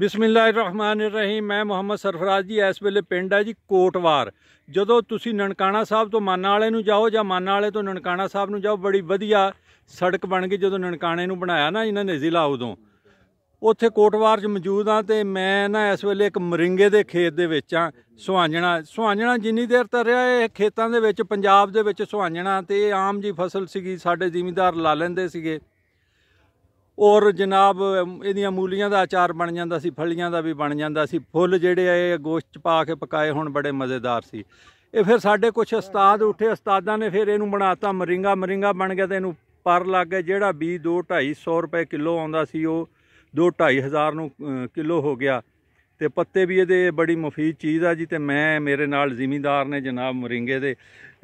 ਬਿਸਮਿਲ੍ਲਾਹਿਰਰਹਿਮਾਨਿਰਰਹੀਮ ਮੈਂ ਮੁਹੰਮਦ ਸਰਫਰਾਜ਼ ਜੀ ਇਸ ਵੇਲੇ ਪਿੰਡ ਹੈ ਜੀ ਕੋਟਵਾਰ ਜਦੋਂ ਤੁਸੀਂ ਨਨਕਾਣਾ ਸਾਹਿਬ ਤੋਂ ਮਾਨਾ ਵਾਲੇ ਨੂੰ ਜਾਓ ਜਾਂ ਮਾਨਾ ਵਾਲੇ ਤੋਂ ਨਨਕਾਣਾ ਸਾਹਿਬ ਨੂੰ ਜਾਓ ਬੜੀ ਵਧੀਆ ਸੜਕ ਬਣ ਗਈ ਜਦੋਂ ਨਨਕਾਣੇ ਨੂੰ ਬਣਾਇਆ ਨਾ ਇਹਨਾਂ ਨੇ ਜ਼ਿਲ੍ਹਾ ਉਦੋਂ ਉੱਥੇ ਕੋਟਵਾਰ 'ਚ ਮੌਜੂਦ ਆ ਤੇ ਮੈਂ ਨਾ ਇਸ ਵੇਲੇ ਇੱਕ ਮਰਿੰਗੇ ਦੇ ਖੇਤ ਦੇ ਵਿੱਚ ਆ ਸੁਹਾਂਜਣਾ ਸੁਹਾਂਜਣਾ ਜਿੰਨੀ ਦੇਰ ਤੱਕ ਰਿਹਾ ਇਹ ਖੇਤਾਂ ਦੇ ਵਿੱਚ ਪੰਜਾਬ ਦੇ ਵਿੱਚ ਸੁਹਾਂਜਣਾ ਤੇ ਆਮ ਜੀ ਫਸਲ ਸੀਗੀ ਸਾਡੇ ਜ਼ਿਮੀਂਦਾਰ ਲਾ ਲੈਂਦੇ ਸੀਗੇ ਔਰ ਜਨਾਬ ਇਹਦੀਆਂ ਮੂਲੀਆਂ ਦਾ ਆਚਾਰ ਬਣ ਜਾਂਦਾ ਸੀ ਫਲੀਆਂ ਦਾ ਵੀ ਬਣ ਜਾਂਦਾ ਸੀ ਫੁੱਲ ਜਿਹੜੇ ਇਹ ਗੋਸ਼ਟ ਪਾ ਕੇ ਪਕਾਏ ਹੁਣ ਬੜੇ ਮਜ਼ੇਦਾਰ ਸੀ ਇਹ ਫਿਰ ਸਾਡੇ ਕੁਝ ਉਸਤਾਦ ਉੱਠੇ ਉਸਤਾਦਾਂ ਨੇ ਫਿਰ ਇਹਨੂੰ ਬਣਾਤਾ ਮਰਿੰਗਾ ਮਰਿੰਗਾ ਬਣ ਗਿਆ ਤੇ ਇਹਨੂੰ ਪਰ ਲੱਗ ਗਿਆ ਜਿਹੜਾ ਵੀ 2 250 ਰੁਪਏ ਕਿਲੋ ਆਉਂਦਾ ਸੀ ਉਹ 2 2500 ਨੂੰ ਕਿਲੋ ਹੋ ਗਿਆ ਤੇ ਪੱਤੇ ਵੀ ਇਹਦੇ ਬੜੀ ਮਫੀਦ ਚੀਜ਼ ਆ ਜੀ ਤੇ ਮੈਂ ਮੇਰੇ ਨਾਲ ਜ਼ਿਮੀਂਦਾਰ ਨੇ ਜਨਾਬ ਮਰਿੰਗੇ ਦੇ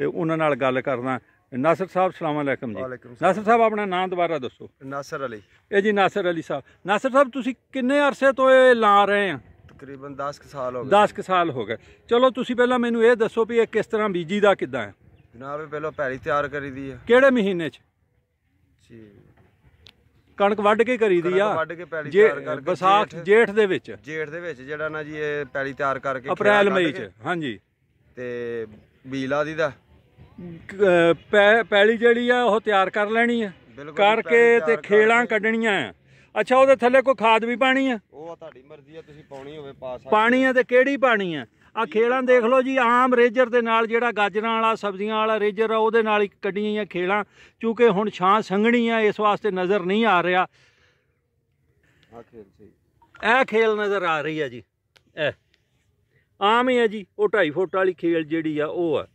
ਉਹਨਾਂ ਨਾਲ ਗੱਲ ਕਰਨਾ ਨਾਸਰ ਸਾਹਿਬ ਸਲਾਮ ਅਲੈਕਮ ਜੀ ਨਾਸਰ ਸਾਹਿਬ ਆਪਣਾ ਨਾਮ ਦੁਬਾਰਾ ਦੱਸੋ ਨਾਸਰ ਅਲੀ ਇਹ ਜੀ ਨਾਸਰ ਅਲੀ ਸਾਹਿਬ ਨਾਸਰ ਸਾਹਿਬ ਤੁਸੀਂ ਕਿੰਨੇ ਅਰਸੇ ਤੋਂ ਇਹ ਲਾ ਰਹੇ ਆ ਤਕਰੀਬਨ 10 ਸਾਲ ਹੋ ਗਏ 10 ਸਾਲ ਹੋ ਗਏ ਚਲੋ ਤੁਸੀਂ ਪਹਿਲਾਂ ਮੈਨੂੰ ਇਹ ਦੱਸੋ ਵੀ ਇਹ ਕਿਸ ਤਰ੍ਹਾਂ ਬੀਜੀ ਦਾ ਕਿੱਦਾਂ ਹੈ ਜਨਾਬ ਇਹ ਪਹਿਲਾਂ ਪੈਲੀ ਤਿਆਰ ਕਰੀ ਦੀ ਕਿਹੜੇ ਮਹੀਨੇ 'ਚ ਜੀ ਕਣਕ ਵੱਢ ਕੇ ਕਰੀਦੀ ਆ ਵੱਢ ਕੇ ਪੈਲੀ ਜੇ- ਤਿਆਰ ਕਰਕੇ ਵਿਸਾਖ ਜੇਠ- ਦੇ ਵਿੱਚ ਜੇਠ ਦੇ ਵਿੱਚ ਜਿਹੜਾ ਨਾ ਜੀ ਇਹ ਪੈਲੀ ਤਿਆਰ ਕਰਕੇ ਅਪ੍ਰੈਲ ਮਈ 'ਚ ਹਾਂਜੀ ਤੇ ਬੀਜ ਲਾ ਦੀ ਦਾ ਪੈਲੀ ਜਿਹੜੀ ਆ ਉਹ ਤਿਆਰ ਕਰ ਲੈਣੀ ਆ ਕਰਕੇ ਤੇ ਖੇਲਾਂ ਕੱਢਣੀਆਂ ਆ ਅੱਛਾ ਉਹਦੇ ਥੱਲੇ ਕੋਈ ਖਾਦ ਵੀ ਪਾਣੀ ਆ ਉਹ ਆ ਤੁਹਾਡੀ ਮਰਜ਼ੀ ਆ ਤੁਸੀਂ ਪਾਉਣੀ ਹੋਵੇ ਪਾ ਸਕਦੇ ਪਾਣੀ ਆ ਤੇ ਕਿਹੜੀ ਪਾਣੀ ਆ ਆ ਖੇਲਾਂ ਦੇਖ ਲਓ ਜੀ ਆਮ ਰੇਜਰ ਦੇ ਨਾਲ ਜਿਹੜਾ ਗਾਜਰਾਂ ਵਾਲਾ ਸਬਜ਼ੀਆਂ ਵਾਲਾ ਰੇਜਰ ਆ ਉਹਦੇ ਨਾਲ ਹੀ ਕੱਢੀਆਂ ਆ ਖੇਲਾਂ ਕਿਉਂਕਿ ਹੁਣ ਛਾਂ ਸੰਘਣੀ ਆ ਇਸ ਵਾਸਤੇ ਨਜ਼ਰ ਨਹੀਂ ਆ ਰਿਹਾ ਆ ਖੇਲ ਸਹੀ ਇਹ ਖੇਲ ਨਜ਼ਰ ਆ ਰਹੀ ਆ ਜੀ ਇਹ ਆਮ ਹੀ ਆ ਜੀ ਉਹ 2.5 ਫੁੱਟ ਵਾਲੀ ਖੇਲ ਜਿਹੜੀ ਆ ਉਹ ਆ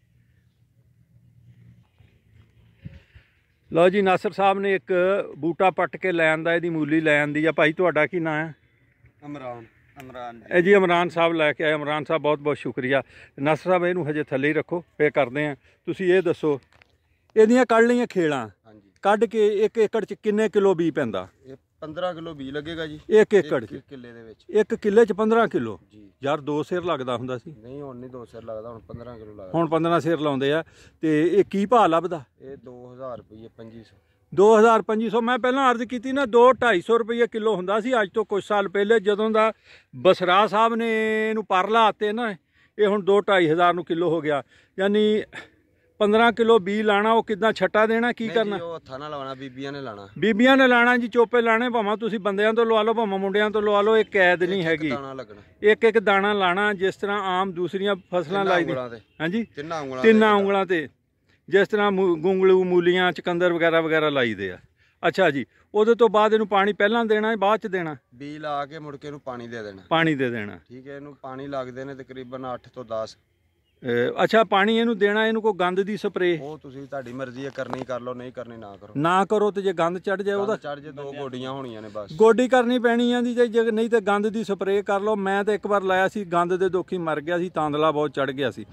ਲਓ ਜੀ ਨਾਸਰ ਸਾਹਿਬ ਨੇ ਇੱਕ ਬੂਟਾ ਪੱਟ ਕੇ ਲੈ ਆਂਦਾ ਇਹਦੀ ਮੂਲੀ ਲੈ ਆਂਦੀ ਆ ਭਾਈ ਤੁਹਾਡਾ ਕੀ ਨਾਮ ਹੈ ਅਮਰਾਨ ਅਮਰਾਨ ਜੀ ਇਹ ਜੀ ਅਮਰਾਨ ਸਾਹਿਬ ਲੈ ਕੇ ਆਏ ਅਮਰਾਨ ਸਾਹਿਬ ਬਹੁਤ ਬਹੁਤ ਸ਼ੁਕਰੀਆ ਨਾਸਰ ਸਾਹਿਬ ਇਹਨੂੰ ਹਜੇ ਥੱਲੇ ਹੀ ਰੱਖੋ ਪੇ ਕਰਦੇ ਆ ਤੁਸੀਂ ਇਹ ਦੱਸੋ ਇਹਦੀਆਂ ਕੱਢ ਲਈਆਂ ਖੇਲਾਂ ਕੱਢ ਕੇ 1 ਏਕੜ ਚ ਕਿੰਨੇ ਕਿਲੋ ਬੀ ਪੈਂਦਾ 15 ਕਿਲੋ ਬੀਜ ਲੱਗੇਗਾ ਜੀ 1 ਏਕੜ 'ਚ ਕਿੱਲੇ ਦੇ ਵਿੱਚ ਇੱਕ ਕਿੱਲੇ 'ਚ 15 ਕਿਲੋ ਜੀ ਯਾਰ ਦੋ ਸਿਰ ਲੱਗਦਾ ਹੁੰਦਾ ਸੀ ਨਹੀਂ ਹੁਣ ਨਹੀਂ ਦੋ ਸਿਰ ਲੱਗਦਾ ਹੁਣ 15 ਕਿਲੋ ਲੱਗਦਾ ਹੁਣ 15 ਸਿਰ ਲਾਉਂਦੇ ਆ ਤੇ ਇਹ ਕੀ ਭਾਅ ਲੱਭਦਾ ਇਹ 2000 ਰੁਪਏ 2500 2500 ਮੈਂ ਪਹਿਲਾਂ ਅਰਜ਼ ਕੀਤੀ ਨਾ 2 250 ਰੁਪਏ ਕਿਲੋ ਹੁੰਦਾ ਸੀ ਅੱਜ ਤੋਂ ਕੁਝ ਸਾਲ ਪਹਿਲੇ ਜਦੋਂ ਦਾ ਬਸਰਾ ਸਾਹਿਬ ਨੇ ਇਹਨੂੰ ਪਰਲਾ ਆਤੇ ਨਾ ਇਹ ਹੁਣ 2 2500 ਨੂੰ ਕਿਲੋ ਹੋ ਗਿਆ ਯਾਨੀ 15 ਕਿਲੋ ਬੀ ਲਾਣਾ ਉਹ ਕਿਦਾਂ ਛੱਟਾ ਦੇਣਾ ਕੀ ਕਰਨਾ ਉਹ ਹੱਥਾਂ ਨਾਲ ਲਾਉਣਾ ਬੀਬੀਆਂ ਨੇ ਲਾਣਾ ਬੀਬੀਆਂ ਨੇ ਲਾਣਾ ਜੀ ਚੋਪੇ ਲਾਣੇ ਭਾਵੇਂ ਤੁਸੀਂ ਬੰਦਿਆਂ ਤੋਂ ਲਵਾ ਲਓ ਭਾਵੇਂ ਮੁੰਡਿਆਂ ਤੋਂ ਲਵਾ ਲਓ ਇਹ ਕੈਦ ਨਹੀਂ ਹੈਗੀ ਇੱਕ ਇੱਕ ਦਾਣਾ ਲਾਣਾ ਜਿਸ ਤਰ੍ਹਾਂ ਆਮ ਦੂਸਰੀਆਂ ਫਸਲਾਂ ਲਾਈਦੇ ਹਾਂਜੀ ਤਿੰਨਾਂ ਉਂਗਲਾਂ ਤਿੰਨਾਂ ਉਂਗਲਾਂ ਤੇ ਜਿਸ ਤਰ੍ਹਾਂ ਗੁੰਗਲੂ ਮੂਲੀਆਂ ਚਕੰਦਰ ਵਗੈਰਾ ਵਗੈਰਾ ਲਾਈਦੇ ਆ ਅੱਛਾ ਜੀ ਉਹਦੇ ਤੋਂ ਬਾਅਦ ਇਹਨੂੰ ਪਾਣੀ ਪਹਿਲਾਂ ਦੇਣਾ ਹੈ ਬਾਅਦ ਚ ਦੇਣਾ ਬੀ ਲਾ ਕੇ ਮੁੜ ਕੇ ਇਹਨੂੰ ਪਾਣੀ ਦੇ ਦੇਣਾ ਪਾਣੀ ਦੇ ਦੇਣਾ ਠੀਕ ਹੈ ਇਹਨੂੰ ਪਾਣੀ ਲੱਗਦੇ ਨੇ ਤਕਰੀਬਨ 8 ਤੋਂ 10 ਅੱਛਾ ਪਾਣੀ ਇਹਨੂੰ ਦੇਣਾ ਇਹਨੂੰ ਕੋ ਗੰਦ ਦੀ ਸਪਰੇ ਉਹ ਤੁਸੀਂ ਤੁਹਾਡੀ ਮਰਜ਼ੀ ਹੈ ਕਰਨੀ ਕਰ ਲਓ ਨਹੀਂ ਕਰਨੀ ਨਾ ਕਰੋ ਨਾ ਕਰੋ ਤੇ ਜੇ ਗੰਦ ਚੜ ਜਾਏ ਉਹਦਾ ਚੜ ਜੇ ਦੋ ਗੋਡੀਆਂ ਹੋਣੀਆਂ ਨੇ ਬਸ ਗੋਡੀ ਕਰਨੀ ਪੈਣੀ ਆਂਦੀ ਦੀ ਜੇ ਨਹੀਂ ਤੇ ਗੰਦ ਦੀ ਸਪਰੇ ਕਰ ਲਓ ਮੈਂ ਤਾਂ ਇੱਕ ਵਾਰ ਲਾਇਆ ਸੀ ਗੰਦ ਦੇ ਦੋਖੀ ਮਰ ਗਿਆ ਸੀ ਤਾਂਦਲਾ ਬਹੁਤ ਚੜ ਗਿਆ ਸੀ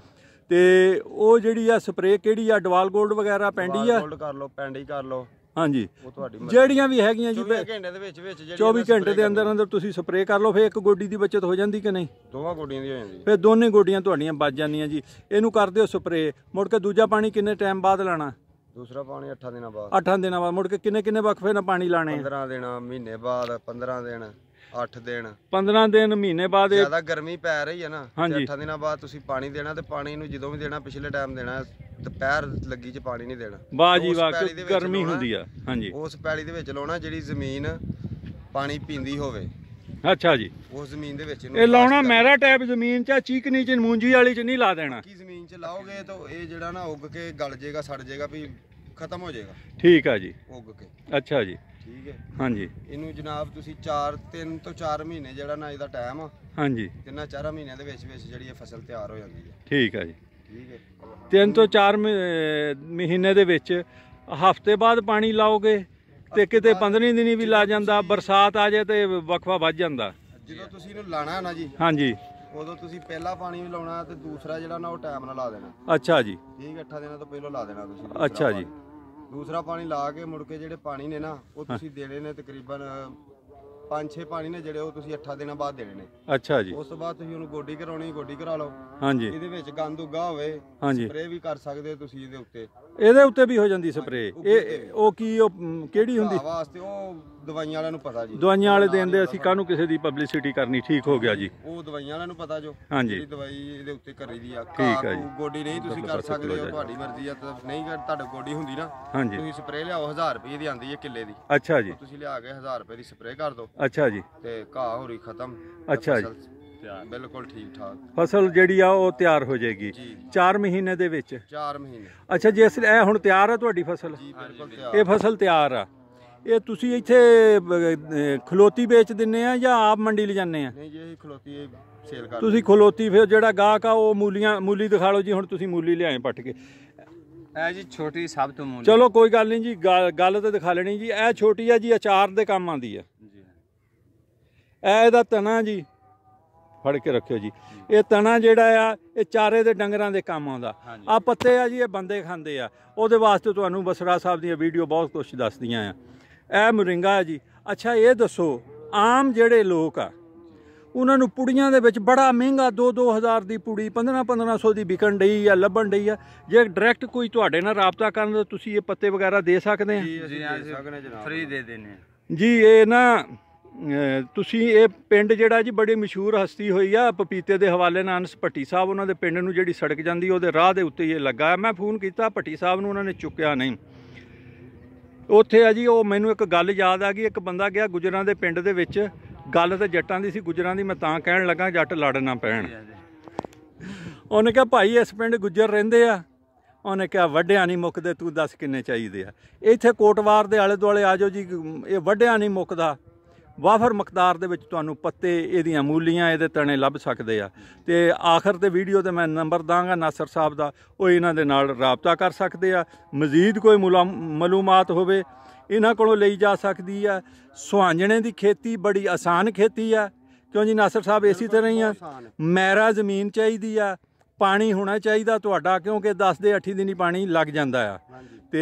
ਤੇ ਉਹ ਜਿਹੜੀ ਆ ਸਪਰੇ ਕਿਹੜੀ ਆ ਡਵਾਲ ਗੋਲਡ ਵਗੈਰਾ ਪੈਂਡੀ ਆ ਗੋਲਡ ਕਰ ਲਓ ਪੈਂਡੀ ਕਰ ਲਓ ਹਾਂਜੀ ਉਹ ਤੁਹਾਡੀ ਜਿਹੜੀਆਂ ਵੀ ਹੈਗੀਆਂ ਜੀ 24 ਘੰਟੇ ਦੇ ਵਿੱਚ ਵਿੱਚ ਜਿਹੜੀ 24 ਘੰਟੇ ਦੇ ਅੰਦਰ ਅੰਦਰ ਤੁਸੀਂ ਸਪਰੇਅ ਕਰ ਲਓ ਫੇ ਇੱਕ ਗੋਡੀ ਦੀ ਬਚਤ ਹੋ ਜਾਂਦੀ ਕਿ ਨਹੀਂ ਦੋਵਾਂ ਗੋਡੀਆਂ ਦੀ ਹੋ ਜਾਂਦੀ ਫੇ ਦੋਨੇ ਗੋਡੀਆਂ ਤੁਹਾਡੀਆਂ ਬਚ ਜਾਂਦੀਆਂ ਜੀ ਇਹਨੂੰ ਕਰ ਦਿਓ ਸਪਰੇਅ ਮੁੜ ਕੇ ਦੂਜਾ ਪਾਣੀ ਕਿੰਨੇ ਟਾਈਮ ਬਾਅਦ ਲਾਣਾ ਦੂਸਰਾ ਪਾਣੀ 8 ਦਿਨਾਂ ਬਾਅਦ 8 ਦਿਨਾਂ ਬਾਅਦ ਮੁੜ ਕੇ ਕਿੰਨੇ ਕਿੰਨੇ ਵਕਫੇ ਨਾਲ ਪਾਣੀ ਲਾਣੇ 15 ਦਿਨ ਮਹੀਨੇ ਬਾਅਦ 15 ਦਿਨ 8 ਦਿਨ 15 ਦਿਨ ਮਹੀਨੇ ਬਾਅਦ ਜ਼ਿਆਦਾ ਗਰਮੀ ਪੈ ਰਹੀ ਹੈ ਨਾ 8 ਦਿਨਾਂ ਬਾਅਦ ਤੁਸੀਂ ਪਾਣੀ ਦੇਣਾ ਤੇ ਪਾਣੀ ਨੂੰ ਜਦੋਂ ਵੀ ਦੇਣਾ ਪਿਛਲੇ ਟਾਈਮ ਦੇਣਾ ਦੁਪਹਿਰ ਲੱਗੀ ਚ ਪਾਣੀ ਨਹੀਂ ਦੇਣਾ ਵਾਹ ਜੀ ਵਾਹ ਗਰਮੀ ਹੁੰਦੀ ਆ ਹਾਂਜੀ ਉਸ ਪੈਲੀ ਦੇ ਵਿੱਚ ਲਾਉਣਾ ਜਿਹੜੀ ਜ਼ਮੀਨ ਪਾਣੀ ਪੀਂਦੀ ਹੋਵੇ ਅੱਛਾ ਜੀ ਉਸ ਜ਼ਮੀਨ ਦੇ ਵਿੱਚ ਇਹ ਲਾਉਣਾ ਮੈਰਾ ਟਾਈਪ ਜ਼ਮੀਨ ਚ ਚੀਕਨੀ ਚ ਮੂੰਜੀ ਵਾਲੀ ਚ ਨਹੀਂ ਲਾ ਦੇਣਾ ਕੀ ਜ਼ਮੀਨ ਚ ਲਾਓਗੇ ਤਾਂ ਇਹ ਜਿਹੜਾ ਨਾ ਉੱਗ ਕੇ ਗਲ ਜਾਏਗਾ ਸੜ ਜਾਏਗਾ ਵੀ ਖਤਮ ਹੋ ਜਾਏਗਾ ਠੀਕ ਆ ਜੀ ਉੱਗ ਕੇ ਅੱਛਾ ਜੀ ਠੀਕ ਹੈ ਹਾਂਜੀ ਇਹਨੂੰ ਜਨਾਬ ਤੁਸੀਂ 4 3 ਤੋਂ 4 ਮਹੀਨੇ ਜਿਹੜਾ ਨਾ ਇਹਦਾ ਟਾਈਮ ਆ ਹਾਂਜੀ ਤਿੰਨਾਂ ਚਾਰਾਂ ਮਹੀਨਿਆਂ ਦੇ ਵਿੱਚ ਵਿੱਚ ਜਿਹੜੀ ਇਹ ਫਸਲ ਤਿਆਰ ਹੋ ਜਾਂਦੀ ਹੈ ਠੀਕ ਆ ਜੀ ਤਿੰਨ ਤੋਂ ਚਾਰ ਮਹੀਨੇ ਦੇ ਵਿੱਚ ਹਫਤੇ ਬਾਅਦ ਪਾਣੀ ਲਾਓਗੇ ਤੇ ਕਿਤੇ 15 ਦਿਨੀ ਵੀ ਲਾ ਜਾਂਦਾ ਬਰਸਾਤ ਆ ਜਾਏ ਤੇ ਵਕਫਾ ਵੱਜ ਜਾਂਦਾ ਜਦੋਂ ਤੁਸੀਂ ਇਹਨੂੰ ਲਾਣਾ ਹੈ ਨਾ ਜੀ ਹਾਂਜੀ ਉਦੋਂ ਤੁਸੀਂ ਪਹਿਲਾ ਪਾਣੀ ਵੀ ਲਾਉਣਾ ਤੇ ਦੂਸਰਾ ਜਿਹੜਾ ਨਾ ਉਹ ਟਾਈਮ ਨਾਲ ਲਾ ਦੇਣਾ ਅੱਛਾ ਜੀ ਠੀਕ 8 ਦਿਨਾਂ ਤੋਂ ਪਹਿਲਾਂ ਲਾ ਦੇਣਾ ਤੁਸੀਂ ਅੱਛਾ ਜੀ ਦੂਸਰਾ ਪਾਣੀ ਲਾ ਕੇ ਮੁੜ ਕੇ ਜਿਹੜੇ ਪਾਣੀ ਨੇ ਨਾ ਉਹ ਤੁਸੀਂ ਦੇਣੇ ਨੇ ਤਕਰੀਬਨ ਪੰਜ 6 ਪਾਣੀ ਨੇ ਜਿਹੜੇ ਉਹ ਤੁਸੀਂ 8 ਦਿਨਾਂ ਬਾਅਦ ਦੇਣੇ ਨੇ ਅੱਛਾ ਜੀ ਉਸ ਤੋਂ ਬਾਅਦ ਤੁਸੀਂ ਉਹਨੂੰ ਗੋਡੀ ਕਰਾਉਣੀ ਗੋਡੀ ਕਰਾ ਲਓ ਹਾਂਜੀ ਇਹਦੇ ਵਿੱਚ ਗੰਦ ਉਗਾ ਹੋਵੇ ਹਾਂਜੀ ਸਪਰੇਅ ਵੀ ਕਰ ਸਕਦੇ ਤੁਸੀਂ ਇਹਦੇ ਉੱਤੇ ਇਹਦੇ ਉੱਤੇ ਵੀ ਹੋ ਜਾਂਦੀ ਸਪਰੇ ਇਹ ਉਹ ਕੀ ਉਹ ਕਿਹੜੀ ਹੁੰਦੀ ਵਾਸਤੇ ਉਹ ਦਵਾਈਆਂ ਵਾਲਿਆਂ ਨੂੰ ਪਤਾ ਜੀ ਦਵਾਈਆਂ ਵਾਲੇ ਦਿੰਦੇ ਅਸੀਂ ਕਾਹਨੂੰ ਕਿਸੇ ਦੀ ਪਬਲਿਸਿਟੀ ਕਰਨੀ ਠੀਕ ਹੋ ਗਿਆ ਜੀ ਉਹ ਦਵਾਈਆਂ ਵਾਲਿਆਂ ਨੂੰ ਪਤਾ ਜੋ ਹਾਂਜੀ। ਜਿਹੜੀ ਦਵਾਈ ਇਹਦੇ ਉੱਤੇ ਕਰੀ ਦੀ ਆ ਠੀਕ ਆ ਜੀ। ਗੋਡੀ ਨਹੀਂ ਤੁਸੀਂ ਕਰ ਸਕਦੇ ਹੋ ਤੁਹਾਡੀ ਮਰਜ਼ੀ ਆ ਤਾਂ ਨਹੀਂ ਕਰ ਤੁਹਾਡੇ ਗੋਡੀ ਹੁੰਦੀ ਨਾ ਹਾਂਜੀ ਤੁਸੀਂ ਸਪਰੇ ਲਿਆਓ 1000 ਰੁਪਏ ਦੀ ਆਂਦੀ ਹੈ ਕਿੱਲੇ ਦੀ ਅੱਛਾ ਜੀ ਤੁਸੀਂ ਲਿਆ ਕੇ 1000 ਰੁਪਏ ਦੀ ਸਪਰੇ ਕਰ ਦਿਓ ਅੱਛਾ ਜੀ ਤੇ ਘਾਹ ਹੋਰੀ ਖਤਮ ਅੱਛਾ ਜੀ। ਬਿਲਕੁਲ ਠੀਕ ਠਾਕ ਫਸਲ ਜਿਹੜੀ ਆ ਉਹ ਤਿਆਰ ਹੋ ਜਾਏਗੀ 4 ਮਹੀਨੇ ਦੇ ਵਿੱਚ 4 ਮਹੀਨੇ ਅੱਛਾ ਜਿਸ ਇਹ ਹੁਣ ਤਿਆਰ ਆ ਤੁਹਾਡੀ ਫਸਲ ਜੀ ਬਿਲਕੁਲ ਤਿਆਰ ਇਹ ਫਸਲ ਤਿਆਰ ਆ ਇਹ ਤੁਸੀਂ ਇੱਥੇ ਖਲੋਤੀ ਵੇਚ ਦਿੰਨੇ ਆ ਜਾਂ ਆਪ ਮੰਡੀ ਲਿਜਾਨੇ ਆ ਨਹੀਂ ਜੀ ਇਹ ਖਲੋਤੀ ਸੇਲ ਕਰ ਤੁਸੀਂ ਖਲੋਤੀ ਫਿਰ ਜਿਹੜਾ ਗਾਹਕ ਆ ਉਹ ਮੂਲੀਆਂ ਮੂਲੀ ਦਿਖਾ ਲਓ ਜੀ ਹੁਣ ਤੁਸੀਂ ਮੂਲੀ ਲਿਆਏ ਪੱਟ ਕੇ ਐ ਜੀ ਛੋਟੀ ਸਭ ਤੋਂ ਮੂਲੀ ਚਲੋ ਕੋਈ ਗੱਲ ਨਹੀਂ ਜੀ ਗੱਲ ਤਾਂ ਦਿਖਾ ਲੈਣੀ ਜੀ ਇਹ ਛੋਟੀ ਆ ਜੀ ਅਚਾਰ ਦੇ ਕੰਮ ਆਂਦੀ ਆ ਜੀ ਇਹ ਇਹਦਾ ਤਣਾ ਜੀ ਫੜ ਕੇ ਰੱਖਿਓ ਜੀ ਇਹ ਤਣਾ ਜਿਹੜਾ ਆ ਇਹ ਚਾਰੇ ਦੇ ਡੰਗਰਾਂ ਦੇ ਕੰਮ ਆਉਂਦਾ ਆ ਪੱਤੇ ਆ ਜੀ ਇਹ ਬੰਦੇ ਖਾਂਦੇ ਆ ਉਹਦੇ ਵਾਸਤੇ ਤੁਹਾਨੂੰ ਬਸਰਾ ਸਾਹਿਬ ਦੀਆਂ ਵੀਡੀਓ ਬਹੁਤ ਕੁਝ ਦੱਸਦੀਆਂ ਆ ਇਹ ਮੁਰਿੰਗਾ ਜੀ ਅੱਛਾ ਇਹ ਦੱਸੋ ਆਮ ਜਿਹੜੇ ਲੋਕ ਆ ਉਹਨਾਂ ਨੂੰ ਪੁੜੀਆਂ ਦੇ ਵਿੱਚ ਬੜਾ ਮਹਿੰਗਾ 2-2000 ਦੀ ਪੁੜੀ 15-1500 ਦੀ ਵਿਕਣ ਢਈ ਆ ਲੱਭਣ ਢਈ ਆ ਜੇ ਡਾਇਰੈਕਟ ਕੋਈ ਤੁਹਾਡੇ ਨਾਲ ਰਾਬਤਾ ਕਰਨ ਦਾ ਤੁਸੀਂ ਇਹ ਪੱਤੇ ਵਗੈਰਾ ਦੇ ਸਕਦੇ ਆ ਜੀ ਅਸੀਂ ਫ੍ਰੀ ਦੇ ਦਿੰਨੇ ਜੀ ਇਹ ਨਾ ਤੁਸੀਂ ਇਹ ਪਿੰਡ ਜਿਹੜਾ ਜੀ ਬੜੀ ਮਸ਼ਹੂਰ ਹਸਤੀ ਹੋਈ ਆ ਪਪੀਤੇ ਦੇ ਹਵਾਲੇ ਨਾਲ ਅਨਸ ਭੱਟੀ ਸਾਹਿਬ ਉਹਨਾਂ ਦੇ ਪਿੰਡ ਨੂੰ ਜਿਹੜੀ ਸੜਕ ਜਾਂਦੀ ਉਹਦੇ ਰਾਹ ਦੇ ਉੱਤੇ ਇਹ ਲੱਗਾ ਮੈਂ ਫੋਨ ਕੀਤਾ ਭੱਟੀ ਸਾਹਿਬ ਨੂੰ ਉਹਨਾਂ ਨੇ ਚੁੱਕਿਆ ਨਹੀਂ ਉੱਥੇ ਆ ਜੀ ਉਹ ਮੈਨੂੰ ਇੱਕ ਗੱਲ ਯਾਦ ਆ ਗਈ ਇੱਕ ਬੰਦਾ ਗਿਆ ਗੁਜਰਾਂ ਦੇ ਪਿੰਡ ਦੇ ਵਿੱਚ ਗੱਲ ਤਾਂ ਜੱਟਾਂ ਦੀ ਸੀ ਗੁਜਰਾਂ ਦੀ ਮੈਂ ਤਾਂ ਕਹਿਣ ਲੱਗਾ ਜੱਟ ਲੜਨਾ ਪੈਣ ਉਹਨੇ ਕਿਹਾ ਭਾਈ ਇਸ ਪਿੰਡ ਗੁਜਰ ਰਹਿੰਦੇ ਆ ਉਹਨੇ ਕਿਹਾ ਵੱਡਿਆਂ ਨਹੀਂ ਮੁੱਕਦੇ ਤੂੰ ਦੱਸ ਕਿੰਨੇ ਚਾਹੀਦੇ ਆ ਇੱਥੇ ਕੋਟਵਾਰ ਦੇ ਆਲੇ ਦੁਆਲੇ ਆਜੋ ਜੀ ਇਹ ਵੱਡਿਆਂ ਨਹੀਂ ਮੁੱਕਦਾ ਵਾਫਰ ਮਕਦਾਰ ਦੇ ਵਿੱਚ ਤੁਹਾਨੂੰ ਪੱਤੇ ਇਹਦੀਆਂ ਮੂਲੀਆਂ ਇਹਦੇ ਤਣੇ ਲੱਭ ਸਕਦੇ ਆ ਤੇ ਆਖਰ ਤੇ ਵੀਡੀਓ ਤੇ ਮੈਂ ਨੰਬਰ ਦਾਂਗਾ ਨਾਸਰ ਸਾਹਿਬ ਦਾ ਉਹ ਇਹਨਾਂ ਦੇ ਨਾਲ ਰਾਬਤਾ ਕਰ ਸਕਦੇ ਆ ਮਜ਼ੀਦ ਕੋਈ ਮਲੂਮਾਤ ਹੋਵੇ ਇਹਨਾਂ ਕੋਲੋਂ ਲਈ ਜਾ ਸਕਦੀ ਆ ਸੁਹਾਂਜਣੇ ਦੀ ਖੇਤੀ ਬੜੀ ਆਸਾਨ ਖੇਤੀ ਆ ਕਿਉਂ ਜੀ ਨਾਸਰ ਸਾਹਿਬ ਇਸੇ ਤਰ੍ਹਾਂ ਹੀ ਆ ਮੈਰਾ ਜ਼ਮੀਨ ਚਾਹੀਦੀ ਆ ਪਾਣੀ ਹੋਣਾ ਚਾਹੀਦਾ ਤੁਹਾਡਾ ਕਿਉਂਕਿ 10 ਦੇ 8 ਦਿਨ ਹੀ ਪਾਣੀ ਲੱਗ ਜਾਂਦਾ ਆ ਤੇ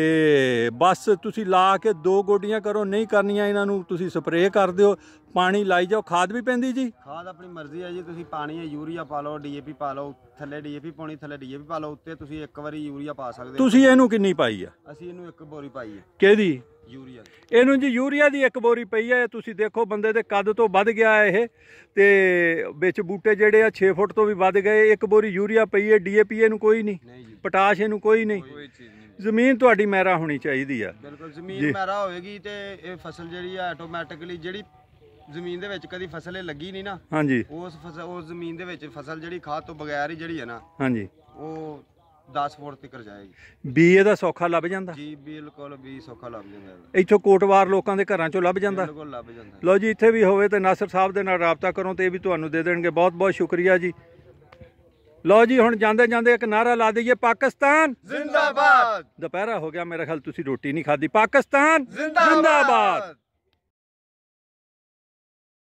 ਬਸ ਤੁਸੀਂ ਲਾ ਕੇ ਦੋ ਗੋਡੀਆਂ ਕਰੋ ਨਹੀਂ ਕਰਨੀਆਂ ਇਹਨਾਂ ਨੂੰ ਤੁਸੀਂ ਸਪਰੇਅ ਕਰ ਦਿਓ ਪਾਣੀ ਲਾਈ ਜਾਓ ਖਾਦ ਵੀ ਪੈਂਦੀ ਜੀ ਖਾਦ ਆਪਣੀ ਮਰਜ਼ੀ ਹੈ ਜੀ ਤੁਸੀਂ ਪਾਣੀ ਹੈ ਯੂਰੀਆ ਪਾ ਲਓ ਡੀਏਪੀ ਪਾ ਲਓ ਥੱਲੇ ਡੀਏਪੀ ਪਾਉਣੀ ਥੱਲੇ ਡੀਏਪੀ ਪਾ ਲਓ ਉੱਤੇ ਤੁਸੀਂ ਇੱਕ ਵਾਰੀ ਯੂਰੀਆ ਪਾ ਸਕਦੇ ਹੋ ਤੁਸੀਂ ਇਹਨੂੰ ਕਿੰਨੀ ਪਾਈ ਆ ਅਸੀਂ ਇਹਨੂੰ ਇੱਕ ਬੋਰੀ ਪਾਈ ਆ ਕਿਹਦੀ ਯੂਰੀਆ ਇਹਨੂੰ ਜੀ ਯੂਰੀਆ ਦੀ ਇੱਕ ਬੋਰੀ ਪਈ ਹੈ ਤੁਸੀਂ ਦੇਖੋ ਬੰਦੇ ਦੇ ਕੱਦ ਤੋਂ ਵੱਧ ਗਿਆ ਹੈ ਇਹ ਤੇ ਵਿੱਚ ਬੂਟੇ ਜਿਹੜੇ ਆ 6 ਫੁੱਟ ਤੋਂ ਵੀ ਵੱਧ ਗਏ ਇੱਕ ਬੋਰੀ ਯੂਰੀਆ ਪਈ ਹੈ ਡੀਏਪੀ ਇਹਨੂੰ ਕੋਈ ਨਹੀਂ ਪੋਟਾਸ਼ ਇਹਨੂੰ ਕੋਈ ਨਹੀਂ ਜ਼ਮੀਨ ਤੁਹਾਡੀ ਮੈਰਾ ਹੋਣੀ ਚਾਹੀਦੀ ਆ ਬਿਲਕੁਲ ਜ਼ਮੀਨ ਮੈਰਾ ਹੋਵੇਗੀ ਤੇ ਇਹ ਫਸਲ ਜਿਹੜੀ ਆ ਆਟੋਮੈਟਿਕਲੀ ਜਿਹੜੀ ਜ਼ਮੀਨ ਦੇ ਵਿੱਚ ਕਦੀ ਫਸਲ ਲੱਗੀ ਨਹੀਂ ਨਾ ਹਾਂਜੀ ਉਸ ਫਸਲ ਉਸ ਜ਼ਮੀਨ ਦੇ ਵਿੱਚ ਫਸਲ ਜਿਹੜੀ ਖਾਦ ਤੋਂ ਬਗੈਰ ਹੀ ਜਿਹੜੀ ਹੈ ਨਾ ਹਾਂਜੀ ਉਹ 10 ਫੁੱਟ ਤੱਕ ਜਾਏਗੀ ਬੀਏ ਦਾ ਸੌਖਾ ਲੱਭ ਜਾਂਦਾ ਜੀ ਬਿਲਕੁਲ ਵੀ ਸੌਖਾ ਲੱਭ ਜਾਂਦਾ ਇੱਥੋਂ ਕੋਟਵਾਰ ਲੋਕਾਂ ਦੇ ਘਰਾਂ ਚੋਂ ਲੱਭ ਜਾਂਦਾ ਬਿਲਕੁਲ ਲੱਭ ਜਾਂਦਾ ਲਓ ਜੀ ਇੱਥੇ ਵੀ ਹੋਵੇ ਤੇ ਨਾਸਰ ਸਾਹਿਬ ਦੇ ਨਾਲ ਰਾਬਤਾ ਕਰੋ ਤੇ ਇਹ ਵੀ ਤੁਹਾਨੂੰ ਦੇ ਦੇਣਗੇ ਬਹੁਤ ਬਹੁਤ ਸ਼ੁਕਰੀਆ ਜੀ ਲਓ ਜੀ ਹੁਣ ਜਾਂਦੇ ਜਾਂਦੇ ਇੱਕ ਨਾਰਾ ਲਾ ਦਈਏ ਪਾਕਿਸਤਾਨ ਜ਼ਿੰਦਾਬਾਦ ਦੁਪਹਿਰਾ ਹੋ ਗਿਆ ਮੇਰੇ ਖਿਆਲ ਤੁਸੀਂ ਰੋਟੀ ਨਹੀਂ ਖਾਧੀ ਪਾਕਿਸਤਾਨ ਜ਼ਿੰਦਾਬਾਦ